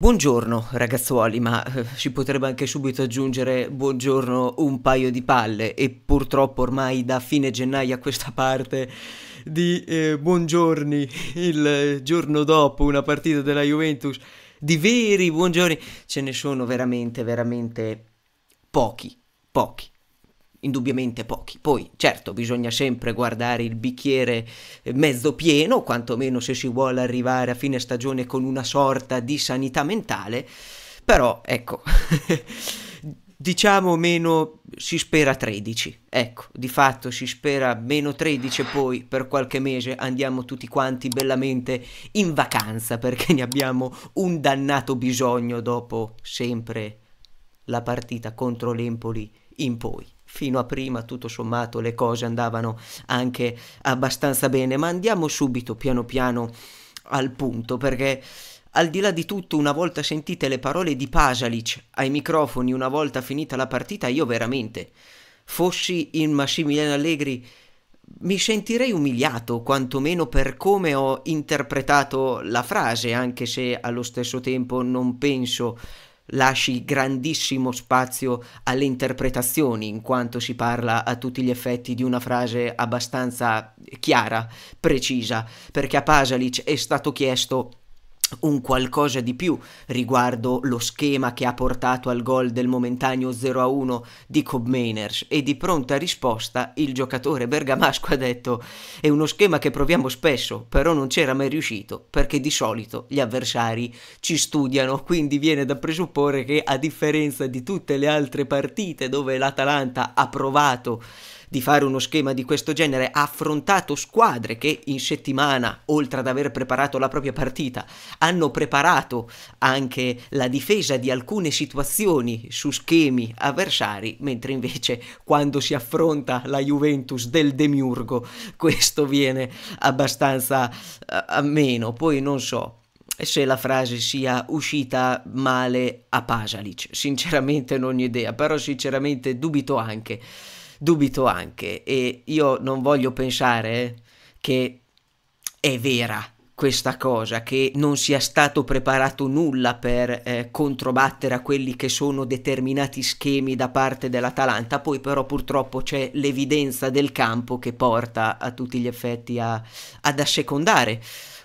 Buongiorno ragazzuoli, ma eh, si potrebbe anche subito aggiungere buongiorno un paio di palle e purtroppo ormai da fine gennaio a questa parte di eh, buongiorni il giorno dopo una partita della Juventus, di veri buongiorni ce ne sono veramente veramente pochi, pochi indubbiamente pochi. Poi, certo, bisogna sempre guardare il bicchiere eh, mezzo pieno, quantomeno se si vuole arrivare a fine stagione con una sorta di sanità mentale, però ecco, diciamo meno si spera 13. Ecco, di fatto si spera meno 13 poi per qualche mese andiamo tutti quanti bellamente in vacanza perché ne abbiamo un dannato bisogno dopo sempre la partita contro l'Empoli in poi fino a prima tutto sommato le cose andavano anche abbastanza bene, ma andiamo subito piano piano al punto perché al di là di tutto, una volta sentite le parole di Pasalic ai microfoni, una volta finita la partita, io veramente fossi in Massimiliano Allegri mi sentirei umiliato, quantomeno per come ho interpretato la frase, anche se allo stesso tempo non penso lasci grandissimo spazio alle interpretazioni, in quanto si parla a tutti gli effetti di una frase abbastanza chiara, precisa, perché a Pasalic è stato chiesto un qualcosa di più riguardo lo schema che ha portato al gol del momentaneo 0-1 di Cobmainers e di pronta risposta il giocatore bergamasco ha detto è uno schema che proviamo spesso però non c'era mai riuscito perché di solito gli avversari ci studiano quindi viene da presupporre che a differenza di tutte le altre partite dove l'Atalanta ha provato di fare uno schema di questo genere, ha affrontato squadre che in settimana, oltre ad aver preparato la propria partita, hanno preparato anche la difesa di alcune situazioni su schemi avversari, mentre invece quando si affronta la Juventus del Demiurgo questo viene abbastanza eh, a meno. Poi non so, se la frase sia uscita male a Pasalic. Sinceramente non ho idea, però sinceramente dubito anche dubito anche e io non voglio pensare che è vera questa cosa, che non sia stato preparato nulla per eh, controbattere a quelli che sono determinati schemi da parte dell'Atalanta, poi però purtroppo c'è l'evidenza del campo che porta a tutti gli effetti a, ad assecondare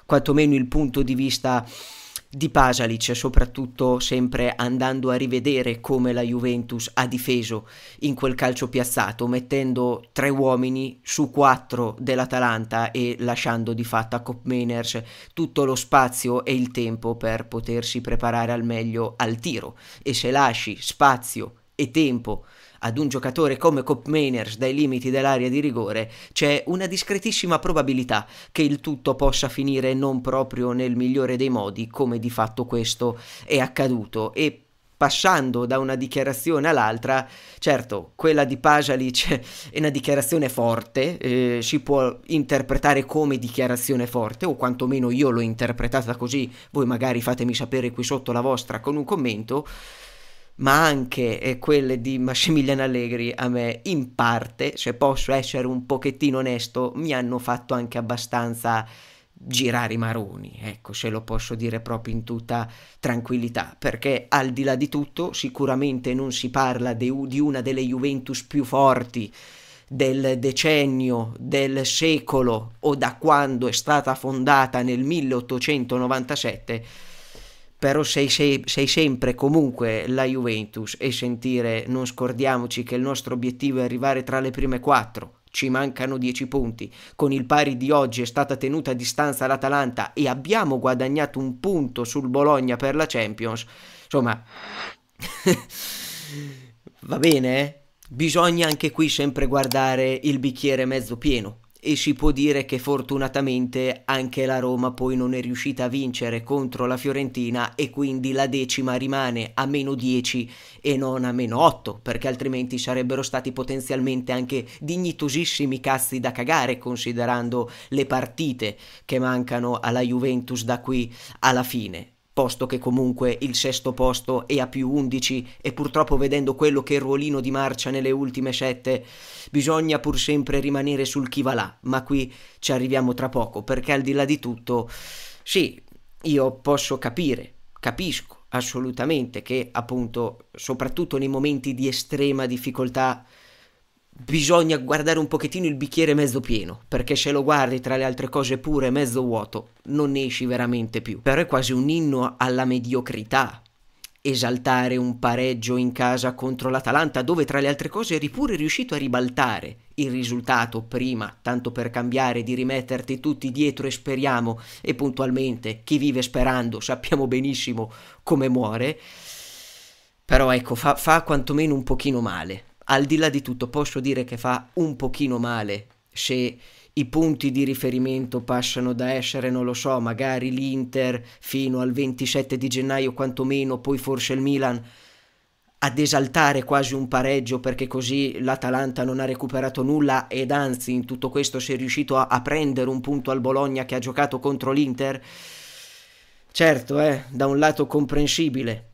quantomeno il punto di vista di Pasalic, soprattutto sempre andando a rivedere come la Juventus ha difeso in quel calcio piazzato, mettendo tre uomini su quattro dell'Atalanta e lasciando di fatto a Kopmeners tutto lo spazio e il tempo per potersi preparare al meglio al tiro. E se lasci spazio e tempo ad un giocatore come Cop Kopmeners dai limiti dell'area di rigore, c'è una discretissima probabilità che il tutto possa finire non proprio nel migliore dei modi, come di fatto questo è accaduto. E passando da una dichiarazione all'altra, certo, quella di Pasalic è una dichiarazione forte, eh, si può interpretare come dichiarazione forte, o quantomeno io l'ho interpretata così, voi magari fatemi sapere qui sotto la vostra con un commento ma anche eh, quelle di Massimiliano Allegri a me in parte, se posso essere un pochettino onesto, mi hanno fatto anche abbastanza girare i maroni, ecco se lo posso dire proprio in tutta tranquillità, perché al di là di tutto sicuramente non si parla de, di una delle Juventus più forti del decennio, del secolo o da quando è stata fondata nel 1897 però sei, sei, sei, sempre comunque la Juventus e sentire, non scordiamoci che il nostro obiettivo è arrivare tra le prime quattro, ci mancano 10 punti, con il pari di oggi è stata tenuta a distanza l'Atalanta e abbiamo guadagnato un punto sul Bologna per la Champions, insomma, va bene, eh? bisogna anche qui sempre guardare il bicchiere mezzo pieno e si può dire che fortunatamente anche la Roma poi non è riuscita a vincere contro la Fiorentina e quindi la decima rimane a meno 10 e non a meno 8 perché altrimenti sarebbero stati potenzialmente anche dignitosissimi cazzi da cagare considerando le partite che mancano alla Juventus da qui alla fine posto che comunque il sesto posto è a più 11 e purtroppo vedendo quello che è il ruolino di marcia nelle ultime sette bisogna pur sempre rimanere sul chi va là, ma qui ci arriviamo tra poco perché al di là di tutto sì, io posso capire, capisco assolutamente che appunto soprattutto nei momenti di estrema difficoltà bisogna guardare un pochettino il bicchiere mezzo pieno, perché se lo guardi tra le altre cose pure mezzo vuoto, non ne esci veramente più. Però è quasi un inno alla mediocrità esaltare un pareggio in casa contro l'Atalanta, dove tra le altre cose eri pure riuscito a ribaltare il risultato prima, tanto per cambiare, di rimetterti tutti dietro e speriamo, e puntualmente chi vive sperando sappiamo benissimo come muore, però ecco, fa, fa quantomeno un pochino male al di là di tutto posso dire che fa un pochino male se i punti di riferimento passano da essere, non lo so, magari l'Inter fino al 27 di gennaio quantomeno, poi forse il Milan, ad esaltare quasi un pareggio perché così l'Atalanta non ha recuperato nulla ed anzi in tutto questo si è riuscito a, a prendere un punto al Bologna che ha giocato contro l'Inter. Certo, eh, da un lato comprensibile,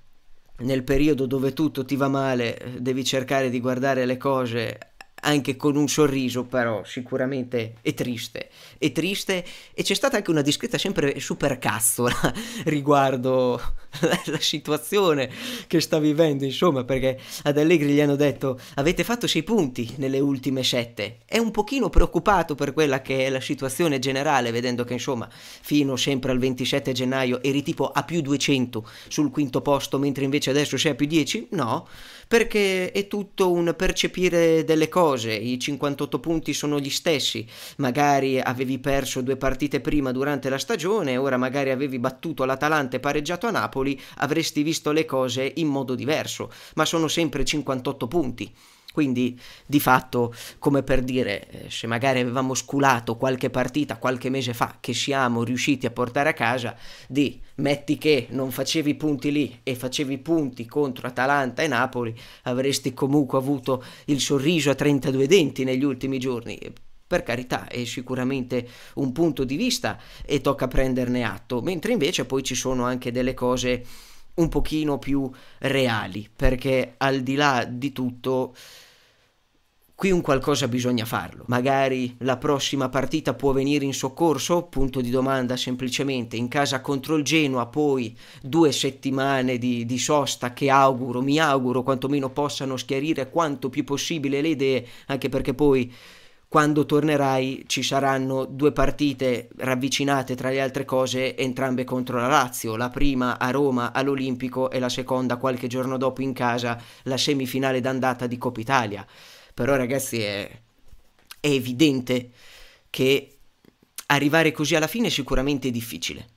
nel periodo dove tutto ti va male eh, devi cercare di guardare le cose anche con un sorriso però sicuramente è triste, è triste e c'è stata anche una discreta sempre super cazzola riguardo la situazione che sta vivendo insomma perché ad Allegri gli hanno detto avete fatto 6 punti nelle ultime 7 è un pochino preoccupato per quella che è la situazione generale vedendo che insomma fino sempre al 27 gennaio eri tipo a più 200 sul quinto posto mentre invece adesso sei a più 10 no perché è tutto un percepire delle cose, i 58 punti sono gli stessi, magari avevi perso due partite prima durante la stagione, ora magari avevi battuto l'Atalanta e pareggiato a Napoli, avresti visto le cose in modo diverso, ma sono sempre 58 punti. Quindi di fatto, come per dire, eh, se magari avevamo sculato qualche partita qualche mese fa che siamo riusciti a portare a casa, di metti che non facevi punti lì e facevi punti contro Atalanta e Napoli, avresti comunque avuto il sorriso a 32 denti negli ultimi giorni. Per carità, è sicuramente un punto di vista e tocca prenderne atto, mentre invece poi ci sono anche delle cose un pochino più reali, perché al di là di tutto qui un qualcosa bisogna farlo. Magari la prossima partita può venire in soccorso? Punto di domanda semplicemente. In casa contro il Genoa, poi due settimane di, di sosta che auguro, mi auguro quantomeno possano schiarire quanto più possibile le idee, anche perché poi quando tornerai ci saranno due partite ravvicinate tra le altre cose, entrambe contro la Lazio, la prima a Roma all'Olimpico e la seconda qualche giorno dopo in casa, la semifinale d'andata di Coppa Italia. Però ragazzi è, è evidente che arrivare così alla fine è sicuramente difficile.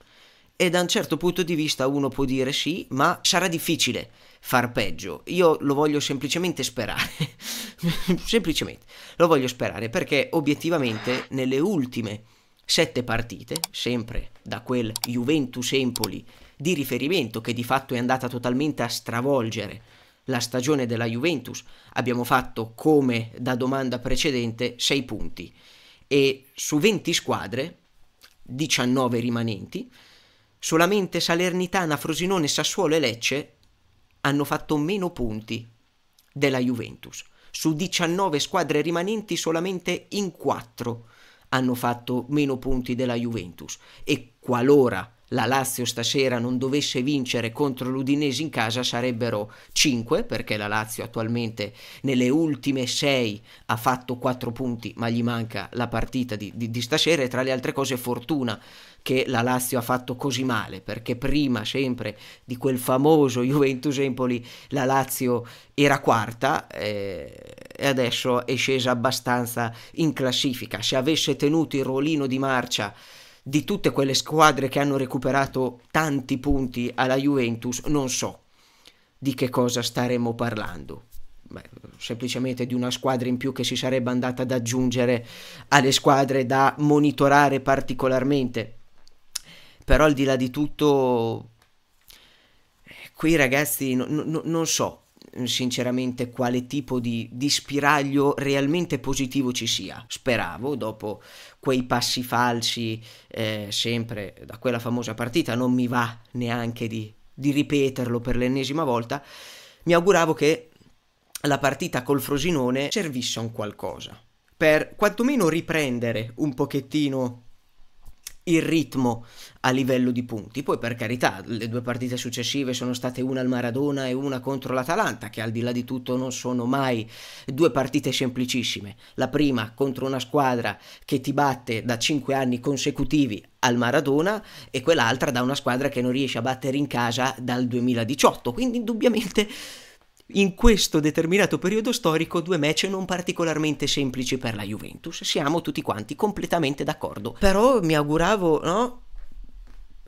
E da un certo punto di vista uno può dire sì, ma sarà difficile far peggio. Io lo voglio semplicemente sperare. semplicemente lo voglio sperare perché obiettivamente nelle ultime sette partite, sempre da quel Juventus Empoli di riferimento che di fatto è andata totalmente a stravolgere la stagione della Juventus, abbiamo fatto come da domanda precedente 6 punti e su 20 squadre 19 rimanenti, solamente Salernitana, Frosinone, Sassuolo e Lecce hanno fatto meno punti della Juventus. Su 19 squadre rimanenti solamente in 4 hanno fatto meno punti della Juventus e qualora la Lazio stasera non dovesse vincere contro l'Udinese in casa sarebbero 5 perché la Lazio attualmente nelle ultime 6 ha fatto 4 punti ma gli manca la partita di, di, di stasera e tra le altre cose fortuna che la Lazio ha fatto così male, perché prima sempre di quel famoso Juventus Empoli la Lazio era quarta eh, e adesso è scesa abbastanza in classifica. Se avesse tenuto il ruolino di marcia di tutte quelle squadre che hanno recuperato tanti punti alla Juventus, non so di che cosa staremmo parlando. Beh, semplicemente di una squadra in più che si sarebbe andata ad aggiungere alle squadre da monitorare particolarmente. Però al di là di tutto, eh, qui ragazzi, no, no, non so mm, sinceramente quale tipo di, di spiraglio realmente positivo ci sia. Speravo, dopo quei passi falsi, eh, sempre da quella famosa partita, non mi va neanche di, di ripeterlo per l'ennesima volta, mi auguravo che la partita col Frosinone servisse a un qualcosa per quantomeno riprendere un pochettino il ritmo a livello di punti. Poi per carità, le due partite successive sono state una al Maradona e una contro l'Atalanta, che al di là di tutto non sono mai due partite semplicissime. La prima contro una squadra che ti batte da cinque anni consecutivi al Maradona e quell'altra da una squadra che non riesce a battere in casa dal 2018. Quindi indubbiamente in questo determinato periodo storico due match non particolarmente semplici per la Juventus. Siamo tutti quanti completamente d'accordo. Però mi auguravo, no?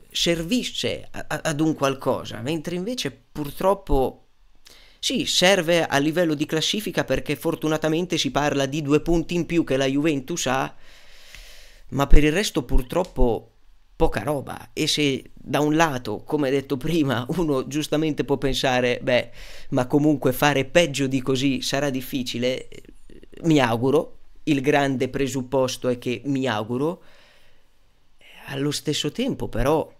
Servisse ad un qualcosa, mentre invece purtroppo sì, serve a livello di classifica perché fortunatamente si parla di due punti in più che la Juventus ha, ma per il resto purtroppo poca roba e se da un lato, come detto prima, uno giustamente può pensare, beh, ma comunque fare peggio di così sarà difficile, mi auguro, il grande presupposto è che mi auguro, allo stesso tempo però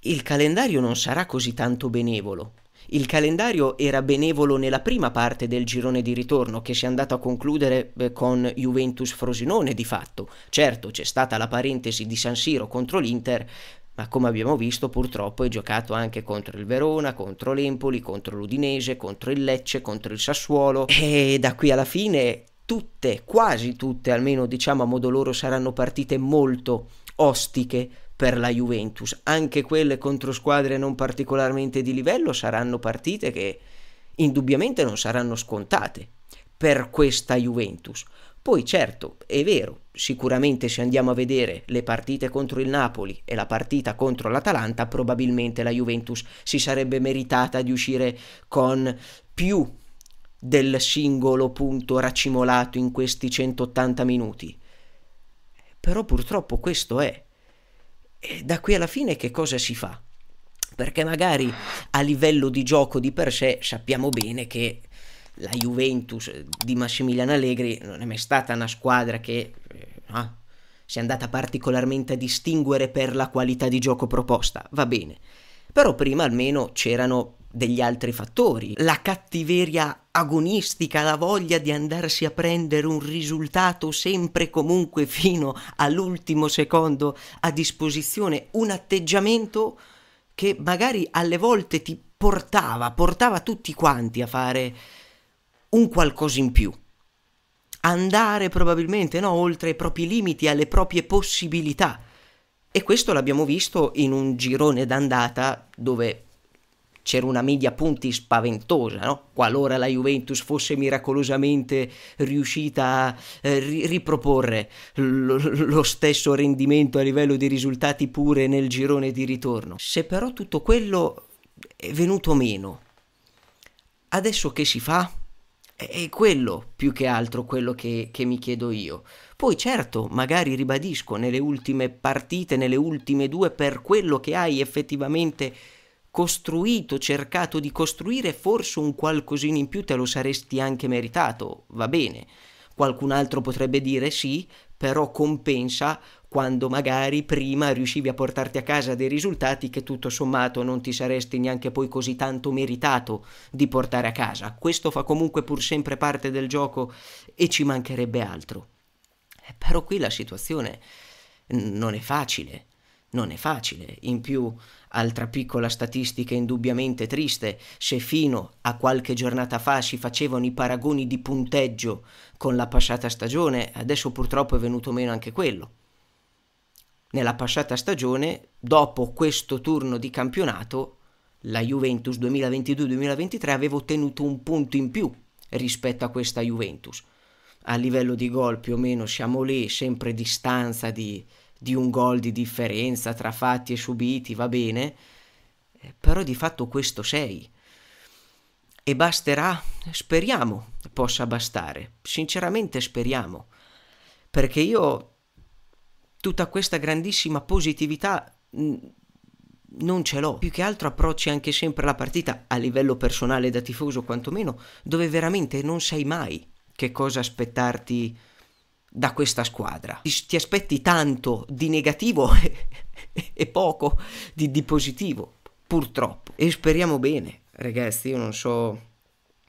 il calendario non sarà così tanto benevolo il calendario era benevolo nella prima parte del girone di ritorno che si è andato a concludere eh, con Juventus Frosinone di fatto. Certo, c'è stata la parentesi di San Siro contro l'Inter, ma come abbiamo visto purtroppo è giocato anche contro il Verona, contro l'Empoli, contro l'Udinese, contro il Lecce, contro il Sassuolo e da qui alla fine tutte, quasi tutte, almeno diciamo a modo loro saranno partite molto ostiche per la Juventus. Anche quelle contro squadre non particolarmente di livello saranno partite che indubbiamente non saranno scontate per questa Juventus. Poi certo, è vero, sicuramente se andiamo a vedere le partite contro il Napoli e la partita contro l'Atalanta, probabilmente la Juventus si sarebbe meritata di uscire con più del singolo punto racimolato in questi 180 minuti. Però purtroppo questo è. E da qui alla fine che cosa si fa? Perché magari a livello di gioco di per sé sappiamo bene che la Juventus di Massimiliano Allegri non è mai stata una squadra che eh, ah, si è andata particolarmente a distinguere per la qualità di gioco proposta, va bene. Però prima almeno c'erano degli altri fattori. La cattiveria agonistica, la voglia di andarsi a prendere un risultato sempre e comunque fino all'ultimo secondo a disposizione, un atteggiamento che magari alle volte ti portava, portava tutti quanti a fare un qualcosa in più, andare probabilmente no, oltre ai propri limiti, alle proprie possibilità. E questo l'abbiamo visto in un girone d'andata dove c'era una media punti spaventosa, no? qualora la Juventus fosse miracolosamente riuscita a eh, riproporre lo stesso rendimento a livello di risultati pure nel girone di ritorno. Se però tutto quello è venuto meno, adesso che si fa? È quello più che altro quello che, che, mi chiedo io. Poi certo, magari ribadisco nelle ultime partite, nelle ultime due, per quello che hai effettivamente costruito, cercato di costruire, forse un qualcosina in più te lo saresti anche meritato, va bene. Qualcun altro potrebbe dire sì, però compensa quando magari prima riuscivi a portarti a casa dei risultati che tutto sommato non ti saresti neanche poi così tanto meritato di portare a casa. Questo fa comunque pur sempre parte del gioco e ci mancherebbe altro. Eh, però qui la situazione non è facile non è facile. In più, altra piccola statistica indubbiamente triste, se fino a qualche giornata fa si facevano i paragoni di punteggio con la passata stagione, adesso purtroppo è venuto meno anche quello. Nella passata stagione, dopo questo turno di campionato, la Juventus 2022-2023 aveva ottenuto un punto in più rispetto a questa Juventus. A livello di gol più o meno siamo lì, sempre distanza di di un gol di differenza tra fatti e subiti, va bene, eh, però di fatto questo sei. E basterà? Speriamo possa bastare, sinceramente speriamo, perché io tutta questa grandissima positività mm, non ce l'ho. Più che altro approcci anche sempre la partita, a livello personale da tifoso quantomeno, dove veramente non sai mai che cosa aspettarti da questa squadra. Ti, ti aspetti tanto di negativo e, e poco di, di positivo, purtroppo. E speriamo bene, ragazzi, io non so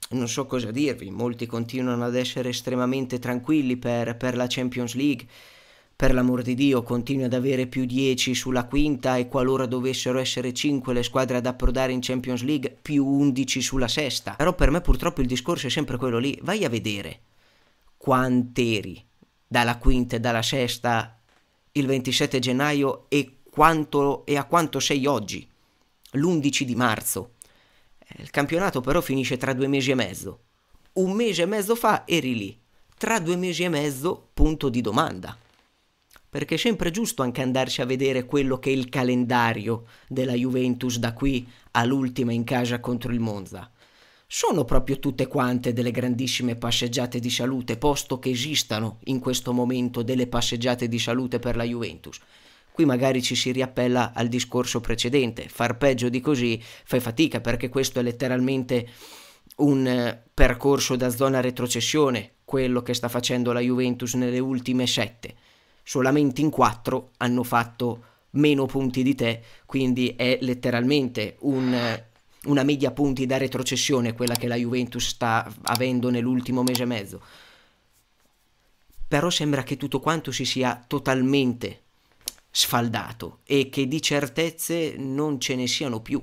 non so cosa dirvi, molti continuano ad essere estremamente tranquilli per, per, la Champions League, per l'amor di Dio continui ad avere più 10 sulla quinta e qualora dovessero essere 5 le squadre ad approdare in Champions League più 11 sulla sesta, però per me purtroppo il discorso è sempre quello lì, vai a vedere quant'eri dalla quinta e dalla sesta il 27 gennaio e, quanto, e a quanto sei oggi, l'11 di marzo. Eh, il campionato però finisce tra due mesi e mezzo. Un mese e mezzo fa eri lì, tra due mesi e mezzo punto di domanda. Perché è sempre giusto anche andarci a vedere quello che è il calendario della Juventus da qui all'ultima in casa contro il Monza sono proprio tutte quante delle grandissime passeggiate di salute, posto che esistano in questo momento delle passeggiate di salute per la Juventus. Qui magari ci si riappella al discorso precedente, far peggio di così fai fatica perché questo è letteralmente un eh, percorso da zona retrocessione, quello che sta facendo la Juventus nelle ultime sette. Solamente in quattro hanno fatto meno punti di te, quindi è letteralmente un eh, una media punti da retrocessione quella che la Juventus sta avendo nell'ultimo mese e mezzo. Però sembra che tutto quanto si sia totalmente sfaldato e che di certezze non ce ne siano più,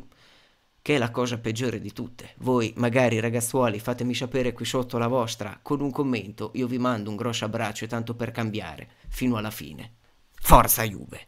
che è la cosa peggiore di tutte. Voi magari ragazzuoli fatemi sapere qui sotto la vostra con un commento, io vi mando un grosso abbraccio e tanto per cambiare fino alla fine. Forza Juve!